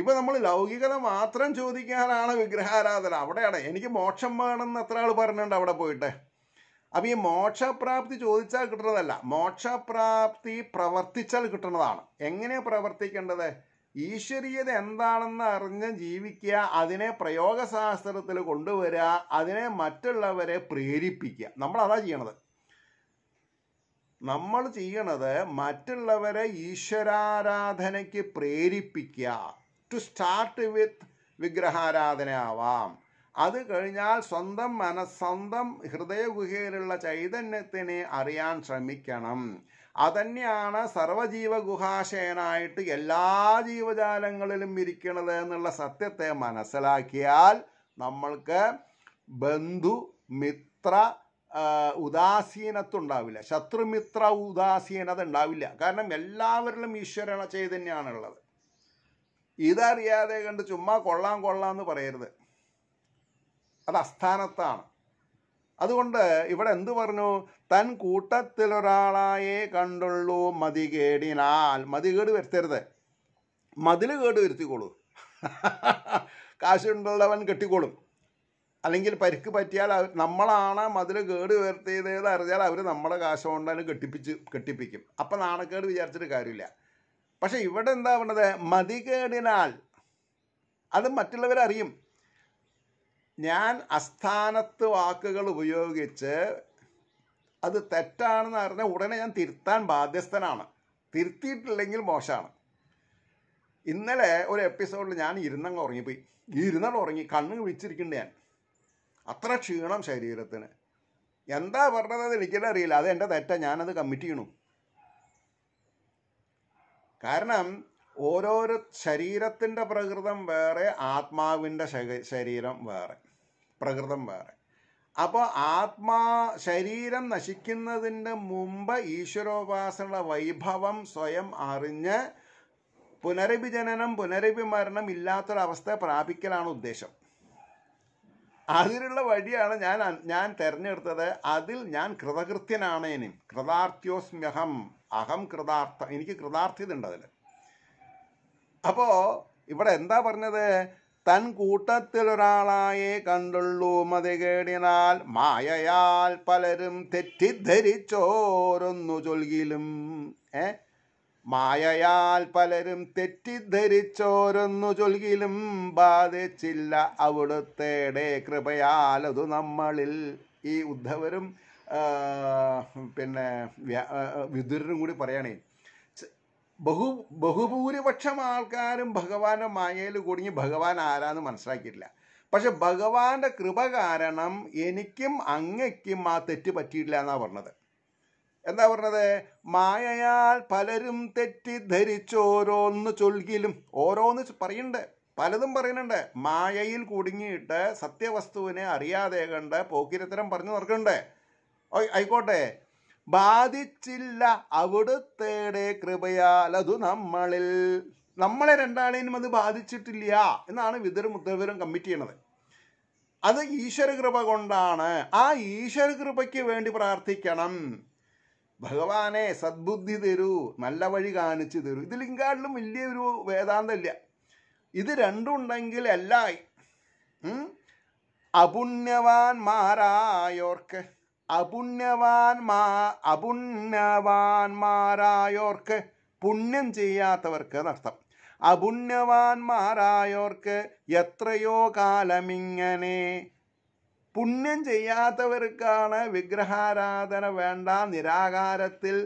ഇപ്പൊ നമ്മൾ ലൗകികത മാത്രം ചോദിക്കാനാണ് വിഗ്രഹാരാധന അവിടെയാണ് എനിക്ക് മോക്ഷം വേണമെന്ന് എത്ര ആൾ പറഞ്ഞിട്ടുണ്ട് അവിടെ പോയിട്ട് അപ്പം ഈ മോക്ഷപ്രാപ്തി ചോദിച്ചാൽ കിട്ടുന്നതല്ല മോക്ഷപ്രാപ്തി പ്രവർത്തിച്ചാൽ കിട്ടുന്നതാണ് എങ്ങനെ പ്രവർത്തിക്കേണ്ടത് ഈശ്വരീയത എന്താണെന്ന് അറിഞ്ഞ് ജീവിക്കുക അതിനെ പ്രയോഗശാസ്ത്രത്തിൽ കൊണ്ടുവരിക അതിനെ മറ്റുള്ളവരെ പ്രേരിപ്പിക്കുക നമ്മൾ അതാ ചെയ്യണത് നമ്മൾ ചെയ്യണത് മറ്റുള്ളവരെ ഈശ്വരാരാധനയ്ക്ക് പ്രേരിപ്പിക്കുക ടു സ്റ്റാർട്ട് വിത്ത് വിഗ്രഹാരാധന ആവാം അത് കഴിഞ്ഞാൽ സ്വന്തം മനസ് സ്വന്തം ഹൃദയഗുഹയിലുള്ള ചൈതന്യത്തിനെ അറിയാൻ ശ്രമിക്കണം അതന്നെയാണ് സർവജീവഗുഹാശയനായിട്ട് എല്ലാ ജീവജാലങ്ങളിലും ഇരിക്കണത് എന്നുള്ള സത്യത്തെ മനസ്സിലാക്കിയാൽ നമ്മൾക്ക് ബന്ധു മിത്ര ഉദാസീനത്വം ഉണ്ടാവില്ല ശത്രുമിത്ര ഉദാസീനത ഉണ്ടാവില്ല കാരണം എല്ലാവരിലും ഈശ്വരണ ചൈതന്യമാണുള്ളത് ഇതറിയാതെ കണ്ട് ചുമ്മാ കൊള്ളാം കൊള്ളാം എന്ന് പറയരുത് അത് അസ്ഥാനത്താണ് അതുകൊണ്ട് ഇവിടെ എന്തു പറഞ്ഞു തൻ കൂട്ടത്തിലൊരാളായേ കണ്ടുള്ളൂ മതികേടിനാൽ മതികേട് വരുത്തരുത് മതിൽ കേട് വരുത്തിക്കോളൂ കാശുണ്ടുള്ളവൻ കെട്ടിക്കോളും അല്ലെങ്കിൽ പരിക്ക് പറ്റിയാൽ അവർ നമ്മളാണ് മതിൽ കേട് വരുത്തിയതെന്ന് അറിഞ്ഞാൽ അവർ നമ്മളെ കാശ് കൊണ്ടാലും കെട്ടിപ്പിച്ച് കെട്ടിപ്പിക്കും അപ്പം നാണക്കേട് വിചാരിച്ചിട്ട് കാര്യമില്ല പക്ഷേ ഇവിടെ എന്താവുന്നത് മതികേടിനാൽ അത് മറ്റുള്ളവരറിയും ഞാൻ അസ്ഥാനത്ത് വാക്കുകൾ ഉപയോഗിച്ച് അത് തെറ്റാണെന്ന് അറിഞ്ഞാൽ ഉടനെ ഞാൻ തിരുത്താൻ ബാധ്യസ്ഥനാണ് തിരുത്തിയിട്ടില്ലെങ്കിൽ മോശമാണ് ഇന്നലെ ഒരു എപ്പിസോഡിൽ ഞാൻ ഇരുന്നങ്ങ് ഉറങ്ങിപ്പോയി ഈ ഇരുന്നങ്ങ് ഉറങ്ങി കണ്ണ് വിളിച്ചിരിക്കുന്നുണ്ട് ഞാൻ അത്ര ക്ഷീണം ശരീരത്തിന് എന്താ പറഞ്ഞതെന്ന് അറിയില്ല അത് എൻ്റെ തെറ്റാണ് ഞാനത് കമ്മിറ്റ് ചെയ്യണു കാരണം ഓരോരോ ശരീരത്തിൻ്റെ പ്രകൃതം വേറെ ആത്മാവിൻ്റെ ശരീരം വേറെ പ്രകൃതം വേറെ അപ്പോൾ ആത്മാ ശരീരം നശിക്കുന്നതിന് മുമ്പ് ഈശ്വരോപാസനയുടെ വൈഭവം സ്വയം അറിഞ്ഞ് പുനരഭിജനനം പുനരഭിമരണം ഇല്ലാത്തൊരവസ്ഥ പ്രാപിക്കലാണ് ഉദ്ദേശം അതിനുള്ള വഴിയാണ് ഞാൻ ഞാൻ തിരഞ്ഞെടുത്തത് അതിൽ ഞാൻ കൃതകൃത്യനാണേനും കൃതാർത്ഥ്യോസ്മ്യഹം അഹം കൃതാർത്ഥ എനിക്ക് കൃതാർത്ഥ്യത ഉണ്ട് അതിൽ അപ്പോൾ ഇവിടെ എന്താ പറഞ്ഞത് തൻ കൂട്ടത്തിലൊരാളായേ കണ്ടുള്ളൂ മതി കേടിനാൽ മായയാൽ പലരും തെറ്റിദ്ധരിച്ചോരൊന്നു ചൊൽകിലും ഏ മായയാൽ പലരും തെറ്റിദ്ധരിച്ചോരൊന്നു ചൊൽകിലും ബാധിച്ചില്ല കൃപയാൽ കൃപയാലതു നമ്മളിൽ ഈ ഉദ്ധവരും പിന്നെ വിദുരനും കൂടി പറയണേ ബഹു ബഹുഭൂരിപക്ഷം ആൾക്കാരും ഭഗവാന്റെ മായയിൽ കുടുങ്ങി ഭഗവാൻ ആരാന്ന് മനസ്സിലാക്കിയിട്ടില്ല പക്ഷെ ഭഗവാന്റെ കൃപ കാരണം എനിക്കും അങ്ങയ്ക്കും ആ തെറ്റ് പറ്റിയിട്ടില്ല എന്നാ പറഞ്ഞത് എന്താ പറഞ്ഞത് മായയാൽ പലരും തെറ്റിദ്ധരിച്ചോരോന്ന് ചൊൽകിലും ഓരോന്ന് പറയുന്നുണ്ട് പലതും പറയുന്നുണ്ട് മായയിൽ കുടുങ്ങിയിട്ട് സത്യവസ്തുവിനെ അറിയാതെ കണ്ട് പോക്കിരത്തരം പറഞ്ഞു നിർക്കുന്നുണ്ട് ആയിക്കോട്ടെ ബാധിച്ചില്ല അവിടുത്തേടെ കൃപയാൽ അതു നമ്മളിൽ നമ്മളെ രണ്ടാളെയും അത് ബാധിച്ചിട്ടില്ല എന്നാണ് വിദുരം മുത്തവരും കമ്മിറ്റ് ചെയ്യണത് അത് ഈശ്വര കൃപ കൊണ്ടാണ് ആ ഈശ്വര കൃപയ്ക്ക് വേണ്ടി പ്രാർത്ഥിക്കണം ഭഗവാനെ സദ്ബുദ്ധി തരൂ നല്ല വഴി കാണിച്ചു തരൂ ഇതിലിങ്കാട്ടിലും വലിയൊരു വേദാന്തമില്ല ഇത് രണ്ടുണ്ടെങ്കിൽ അപുണ്യവാൻ അപുണ്യവാന്മാരായോർക്ക് അപുണ്യവാൻമാ അപുണ്യവാന്മാരായോർക്ക് പുണ്യം ചെയ്യാത്തവർക്ക് നഷ്ടം അപുണ്യവാന്മാരായോർക്ക് എത്രയോ കാലമിങ്ങനെ പുണ്യം ചെയ്യാത്തവർക്കാണ് വിഗ്രഹാരാധന വേണ്ട നിരാകാരത്തിൽ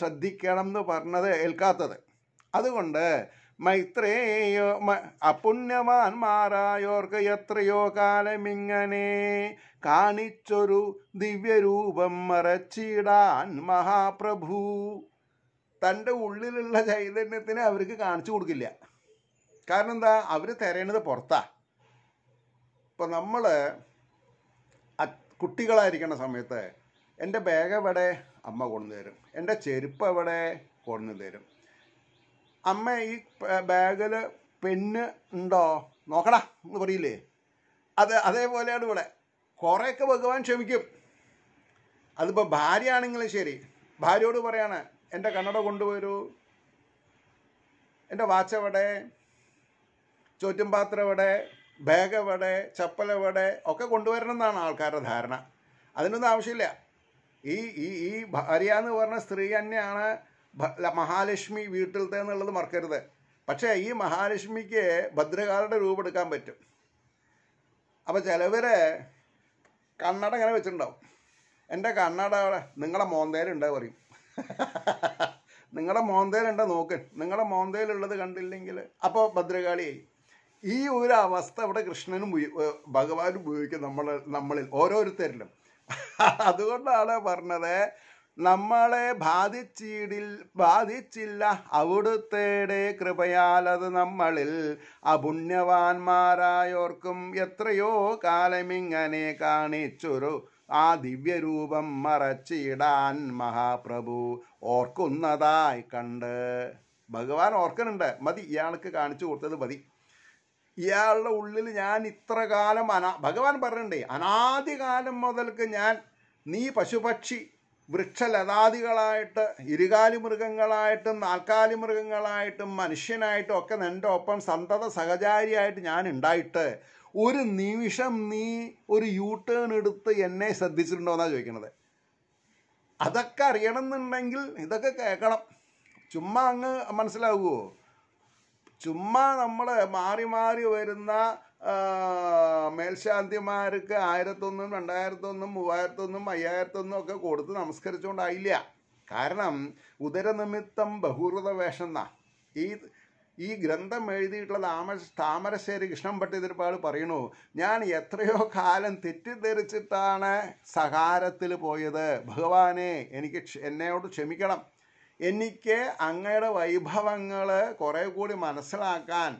ശ്രദ്ധിക്കണം എന്ന് പറഞ്ഞത് ഏൽക്കാത്തത് അതുകൊണ്ട് മൈത്രേയോ അപുണ്യവാന്മാരായോർക്ക് എത്രയോ കാലമിങ്ങനെ കാണിച്ചൊരു ദിവ്യരൂപം മറച്ചിടാൻ മഹാപ്രഭു തൻ്റെ ഉള്ളിലുള്ള ചൈതന്യത്തിന് അവർക്ക് കാണിച്ചു കൊടുക്കില്ല കാരണം എന്താ അവർ തിരയണത് പുറത്താ ഇപ്പം നമ്മൾ കുട്ടികളായിരിക്കുന്ന സമയത്ത് എൻ്റെ ബാഗ് എവിടെ അമ്മ കൊണ്ടുതരും എൻ്റെ ചെരുപ്പ് എവിടെ കൊണ്ടുതരും അമ്മ ഈ ബാഗിൽ പെണ്ണ് ഉണ്ടോ നോക്കടാ എന്ന് പറയില്ലേ അത് അതേപോലെയാണ് ഇവിടെ കുറേയൊക്കെ ഭഗവാൻ ക്ഷമിക്കും അതിപ്പോൾ ഭാര്യ ആണെങ്കിലും ശരി ഭാര്യയോട് പറയാണ് എൻ്റെ കണ്ണട കൊണ്ടുവരൂ എൻ്റെ വാച്ച് എവിടെ ചോറ്റും പാത്രം എവിടെ ബാഗ് എവിടെ ചപ്പൽ എവിടെ ഒക്കെ കൊണ്ടുവരണം എന്നാണ് ആൾക്കാരുടെ ധാരണ അതിനൊന്നും ആവശ്യമില്ല ഈ ഈ ഈ ഭാര്യ എന്ന് പറഞ്ഞ സ്ത്രീ തന്നെയാണ് മഹാലക്ഷ്മി വീട്ടിലത്തെ എന്നുള്ളത് മറക്കരുത് പക്ഷേ ഈ മഹാലക്ഷ്മിക്ക് ഭദ്രകാലയുടെ രൂപം എടുക്കാൻ പറ്റും അപ്പോൾ ചിലവർ കണ്ണട ഇങ്ങനെ വെച്ചിട്ടുണ്ടാവും എൻ്റെ കണ്ണട നിങ്ങളെ മോന്തേലുണ്ട് പറയും നിങ്ങളുടെ മോന്തേലുണ്ട് നോക്ക് നിങ്ങളുടെ മോന്തേലുള്ളത് കണ്ടില്ലെങ്കിൽ അപ്പോൾ ഭദ്രകാളിയായി ഈ ഒരു അവസ്ഥ ഇവിടെ കൃഷ്ണനും ഭഗവാനും ഉപയോഗിക്കും നമ്മൾ നമ്മളിൽ ഓരോരുത്തരിലും അതുകൊണ്ടാണ് പറഞ്ഞത് നമ്മളെ ബാധിച്ചിടിൽ ബാധിച്ചില്ല അവിടുത്തേടെ കൃപയാലത് നമ്മളിൽ അപുണ്യവാന്മാരായോർക്കും എത്രയോ കാലമിങ്ങനെ കാണിച്ചൊരു ആ ദിവ്യരൂപം മറച്ചിടാൻ മഹാപ്രഭു ഓർക്കുന്നതായി കണ്ട് ഭഗവാൻ ഓർക്കുന്നുണ്ട് മതി ഇയാൾക്ക് കാണിച്ചു കൊടുത്തത് മതി ഇയാളുടെ ഉള്ളിൽ ഞാൻ ഇത്ര കാലം അനാ ഭഗവാൻ പറഞ്ഞിട്ടുണ്ടേ അനാദികാലം മുതൽക്ക് ഞാൻ നീ പശുപക്ഷി വൃക്ഷലതാദികളായിട്ട് ഇരുകാലി മൃഗങ്ങളായിട്ടും നാൽക്കാലി മൃഗങ്ങളായിട്ടും മനുഷ്യനായിട്ടും ഒക്കെ എൻ്റെ ഒപ്പം സന്തത സഹചാരിയായിട്ട് ഞാൻ ഉണ്ടായിട്ട് ഒരു നിമിഷം നീ ഒരു യൂ ടേൺ എടുത്ത് എന്നെ ശ്രദ്ധിച്ചിട്ടുണ്ടോന്നാണ് ചോദിക്കുന്നത് അതൊക്കെ അറിയണം എന്നുണ്ടെങ്കിൽ ഇതൊക്കെ കേൾക്കണം ചുമ്മാ അങ്ങ് മനസ്സിലാവുമോ ചുമ്മാ നമ്മൾ മാറി മാറി വരുന്ന മേൽശാന്തിമാർക്ക് ആയിരത്തൊന്നും രണ്ടായിരത്തൊന്നും മൂവായിരത്തൊന്നും അയ്യായിരത്തൊന്നും ഒക്കെ കൊടുത്ത് നമസ്കരിച്ചുകൊണ്ടായില്ല കാരണം ഉദരനിമിത്തം ബഹുകൃത വേഷം ഈ ഈ ഗ്രന്ഥം എഴുതിയിട്ടുള്ള താമര താമരശ്ശേരി കൃഷ്ണൻ പട്ടിതിരിപ്പാട് പറയുന്നു ഞാൻ എത്രയോ കാലം തെറ്റിദ്ധരിച്ചിട്ടാണ് സഹാരത്തിൽ പോയത് ഭഗവാനെ എനിക്ക് എന്നോട് ക്ഷമിക്കണം എനിക്ക് അങ്ങയുടെ വൈഭവങ്ങൾ കുറേ കൂടി മനസ്സിലാക്കാൻ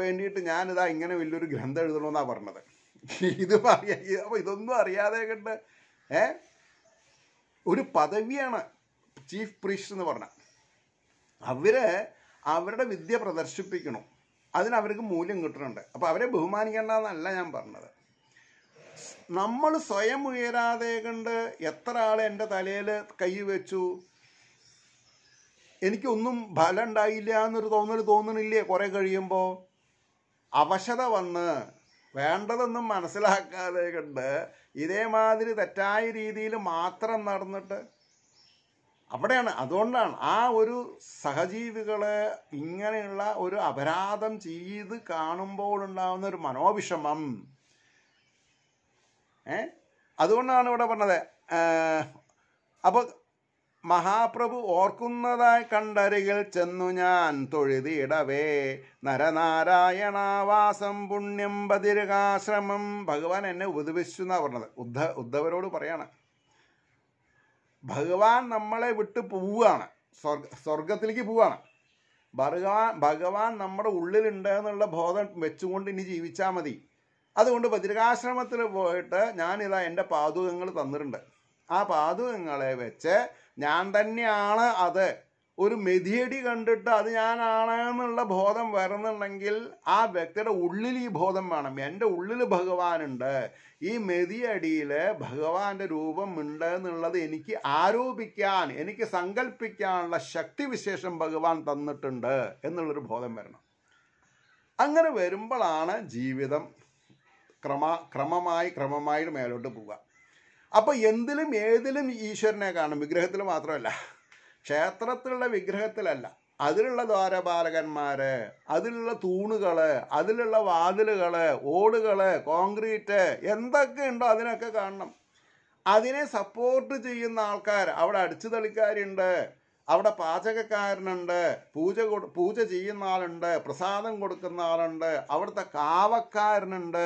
വേണ്ടിയിട്ട് ഞാനിതാ ഇങ്ങനെ വലിയൊരു ഗ്രന്ഥം എഴുതണമെന്നാണ് പറഞ്ഞത് ഇത് അറിയാ അപ്പോൾ ഇതൊന്നും അറിയാതെ കണ്ട് ഏ ഒരു പദവിയാണ് ചീഫ് പ്രീസ്റ്റ് എന്ന് പറഞ്ഞ അവർ അവരുടെ വിദ്യ പ്രദർശിപ്പിക്കണം അതിന് അവർക്ക് മൂല്യം കിട്ടുന്നുണ്ട് അപ്പോൾ അവരെ ബഹുമാനിക്കേണ്ടതെന്നല്ല ഞാൻ പറഞ്ഞത് നമ്മൾ സ്വയം ഉയരാതെ കണ്ട് എത്ര ആൾ എൻ്റെ തലയിൽ കൈ വെച്ചു എനിക്കൊന്നും ഫലം ഉണ്ടായില്ല എന്നൊരു തോന്നൽ തോന്നണില്ലേ കുറേ കഴിയുമ്പോൾ അവശത വന്ന് വേണ്ടതൊന്നും മനസ്സിലാക്കാതെ കണ്ട് ഇതേമാതിരി തെറ്റായ രീതിയിൽ മാത്രം നടന്നിട്ട് അവിടെയാണ് അതുകൊണ്ടാണ് ആ ഒരു സഹജീവികളെ ഇങ്ങനെയുള്ള ഒരു അപരാധം ചെയ്ത് കാണുമ്പോഴുണ്ടാവുന്ന ഒരു മനോവിഷമം ഏ അതുകൊണ്ടാണ് ഇവിടെ പറഞ്ഞത് അപ്പോൾ മഹാപ്രഭു ഓർക്കുന്നതായി കണ്ടരികിൽ ചെന്നു ഞാൻ തൊഴുതിയിടവേ നരനാരായണാവാസം പുണ്യം ബതിരകാശ്രമം ഭഗവാൻ എന്നെ ഉപദ്രവിച്ചു എന്നാണ് പറഞ്ഞത് ഉദ്ധ ഉദ്ധവരോട് പറയാണ് ഭഗവാൻ നമ്മളെ വിട്ട് പോവുകയാണ് സ്വർഗ സ്വർഗത്തിലേക്ക് പോവുകയാണ് ഭഗവാൻ ഭഗവാൻ നമ്മുടെ ഉള്ളിലുണ്ട് എന്നുള്ള ബോധം വെച്ചുകൊണ്ട് ഇനി ജീവിച്ചാൽ മതി അതുകൊണ്ട് ബതിരകാശ്രമത്തിൽ പോയിട്ട് ഞാനിതാ എൻ്റെ പാതുകങ്ങൾ തന്നിട്ടുണ്ട് ആ പാതുകങ്ങളെ വെച്ച് ഞാൻ തന്നെയാണ് അത് ഒരു മെതിയടി കണ്ടിട്ട് അത് ഞാനാണ് എന്നുള്ള ബോധം വരുന്നുണ്ടെങ്കിൽ ആ വ്യക്തിയുടെ ഉള്ളിൽ ഈ ബോധം വേണം എൻ്റെ ഉള്ളിൽ ഭഗവാനുണ്ട് ഈ മെതിയടിയിൽ ഭഗവാന്റെ രൂപമുണ്ട് എന്നുള്ളത് എനിക്ക് ആരോപിക്കാൻ എനിക്ക് സങ്കല്പിക്കാനുള്ള ശക്തിവിശേഷം ഭഗവാൻ തന്നിട്ടുണ്ട് എന്നുള്ളൊരു ബോധം വരണം അങ്ങനെ വരുമ്പോഴാണ് ജീവിതം ക്രമ ക്രമമായി ക്രമമായിട്ട് മേലോട്ട് പോവുക അപ്പോൾ എന്തിലും ഏതിലും ഈശ്വരനെ കാണും വിഗ്രഹത്തിൽ മാത്രമല്ല ക്ഷേത്രത്തിലുള്ള വിഗ്രഹത്തിലല്ല അതിലുള്ള ദ്വാരപാലകന്മാർ അതിലുള്ള തൂണുകൾ അതിലുള്ള വാതിലുകൾ ഓടുകൾ കോൺക്രീറ്റ് എന്തൊക്കെ ഉണ്ടോ അതിനൊക്കെ കാണണം അതിനെ സപ്പോർട്ട് ചെയ്യുന്ന ആൾക്കാർ അവിടെ അടിച്ചു തളിക്കാരുണ്ട് അവിടെ പാചകക്കാരനുണ്ട് പൂജ പൂജ ചെയ്യുന്ന ആളുണ്ട് പ്രസാദം കൊടുക്കുന്ന ആളുണ്ട് അവിടുത്തെ കാവക്കാരനുണ്ട്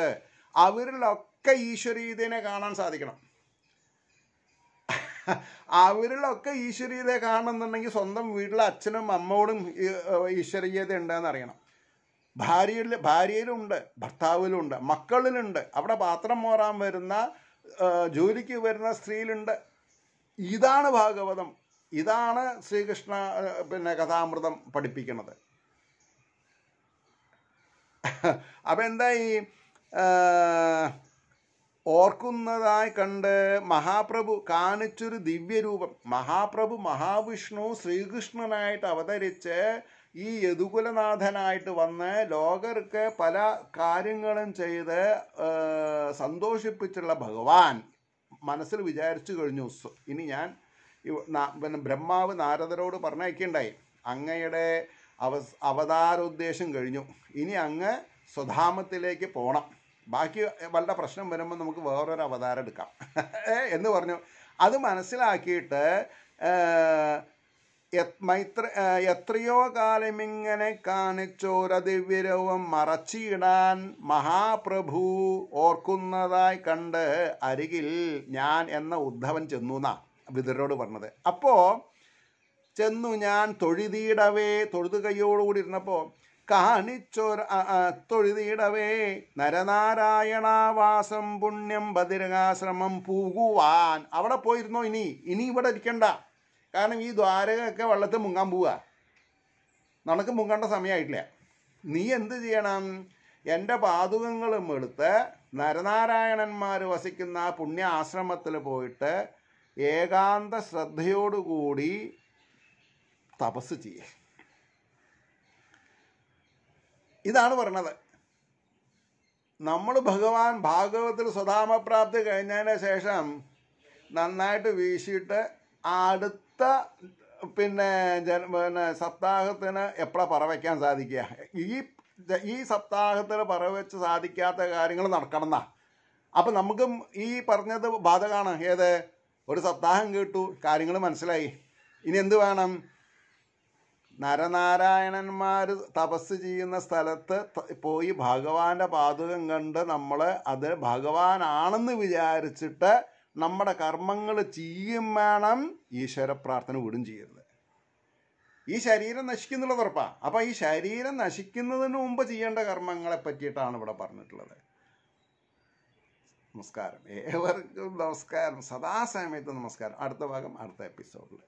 അവരിലൊക്കെ ഈശ്വരീതിനെ കാണാൻ സാധിക്കണം അവരിലൊക്കെ ഈശ്വരീയത കാണുന്നുണ്ടെങ്കിൽ സ്വന്തം വീട്ടിലെ അച്ഛനും അമ്മയോടും ഈശ്വരീയത ഉണ്ടെന്ന് അറിയണം ഭാര്യയിൽ ഭാര്യയിലുണ്ട് ഭർത്താവിലുണ്ട് മക്കളിലുണ്ട് അവിടെ പാത്രം മോറാൻ വരുന്ന ജോലിക്ക് വരുന്ന സ്ത്രീയിലുണ്ട് ഇതാണ് ഭാഗവതം ഇതാണ് ശ്രീകൃഷ്ണ പിന്നെ കഥാമൃതം പഠിപ്പിക്കുന്നത് അപ്പം എന്താ ഈ ഓർക്കുന്നതായി കണ്ട് മഹാപ്രഭു കാണിച്ചൊരു ദിവ്യരൂപം മഹാപ്രഭു മഹാവിഷ്ണു ശ്രീകൃഷ്ണനായിട്ട് അവതരിച്ച് ഈ യദുകുലനാഥനായിട്ട് വന്ന് ലോകർക്ക് പല കാര്യങ്ങളും ചെയ്ത് സന്തോഷിപ്പിച്ചുള്ള ഭഗവാൻ മനസ്സിൽ വിചാരിച്ചു കഴിഞ്ഞു ഇനി ഞാൻ പിന്നെ ബ്രഹ്മാവ് നാരദരോട് പറഞ്ഞയക്കുണ്ടായി അങ്ങയുടെ അവ അവതാരോദ്ദേശം കഴിഞ്ഞു ഇനി അങ്ങ് സ്വധാമത്തിലേക്ക് പോകണം ബാക്കി വല്ല പ്രശ്നം വരുമ്പോൾ നമുക്ക് വേറൊരു അവതാരം എടുക്കാം എന്ന് പറഞ്ഞു അത് മനസ്സിലാക്കിയിട്ട് മൈത്ര എത്രയോ കാലം കാണിച്ചോര ദിവ്യരവം മറച്ചിടാൻ മഹാപ്രഭു ഓർക്കുന്നതായി കണ്ട് അരികിൽ ഞാൻ എന്ന ഉദ്ധവൻ ചെന്നു എന്നാ വിതുരോട് പറഞ്ഞത് അപ്പോൾ ചെന്നു ഞാൻ തൊഴുതിയിടവേ തൊഴുതുകയോടുകൂടി ഇരുന്നപ്പോൾ കാണിച്ചൊരു തൊഴുതിടവേ നരനാരായണാവാസം പുണ്യം ബദിരകാശ്രമം പൂകുവാൻ അവിടെ പോയിരുന്നോ ഇനി ഇനി ഇവിടെ ഇരിക്കണ്ട കാരണം ഈ ദ്വാരകയൊക്കെ വെള്ളത്തിൽ മുങ്ങാൻ പോവുക നമുക്ക് മുങ്ങേണ്ട സമയമായിട്ടില്ല നീ എന്ത് ചെയ്യണം എൻ്റെ പാതുകങ്ങളും എടുത്ത് നരനാരായണന്മാർ വസിക്കുന്ന ആ പുണ്യ ആശ്രമത്തിൽ പോയിട്ട് ഏകാന്ത ശ്രദ്ധയോടുകൂടി തപസ് ചെയ്യേ ഇതാണ് പറഞ്ഞത് നമ്മൾ ഭഗവാൻ ഭാഗവതത്തിൽ സ്വധാമപ്രാപ്തി കഴിഞ്ഞതിന് ശേഷം നന്നായിട്ട് വീശിയിട്ട് അടുത്ത പിന്നെ ജന പിന്നെ സപ്താഹത്തിന് എപ്പോഴാണ് പറവയ്ക്കാൻ സാധിക്കുക ഈ ഈ സപ്താഹത്തിൽ പറവച്ച് സാധിക്കാത്ത കാര്യങ്ങൾ നടക്കണം എന്നാ അപ്പം നമുക്കും ഈ പറഞ്ഞത് ബാധകമാണ് ഏത് ഒരു സപ്താഹം കേട്ടു കാര്യങ്ങൾ മനസ്സിലായി ഇനി എന്ത് വേണം നരനാരായണന്മാർ തപസ് ചെയ്യുന്ന സ്ഥലത്ത് പോയി ഭഗവാന്റെ പാതുകം കണ്ട് നമ്മൾ അത് ഭഗവാനാണെന്ന് വിചാരിച്ചിട്ട് നമ്മുടെ കർമ്മങ്ങൾ ചെയ്യും വേണം ഈശ്വര പ്രാർത്ഥന വിടും ചെയ്യരുത് ഈ ശരീരം നശിക്കുന്നുള്ളത് ഉറപ്പാ അപ്പോൾ ഈ ശരീരം നശിക്കുന്നതിന് മുമ്പ് ചെയ്യേണ്ട കർമ്മങ്ങളെ പറ്റിയിട്ടാണ് ഇവിടെ പറഞ്ഞിട്ടുള്ളത് നമസ്കാരം ഏവർക്കും നമസ്കാരം സദാസമയത്ത് നമസ്കാരം അടുത്ത ഭാഗം അടുത്ത എപ്പിസോഡിൽ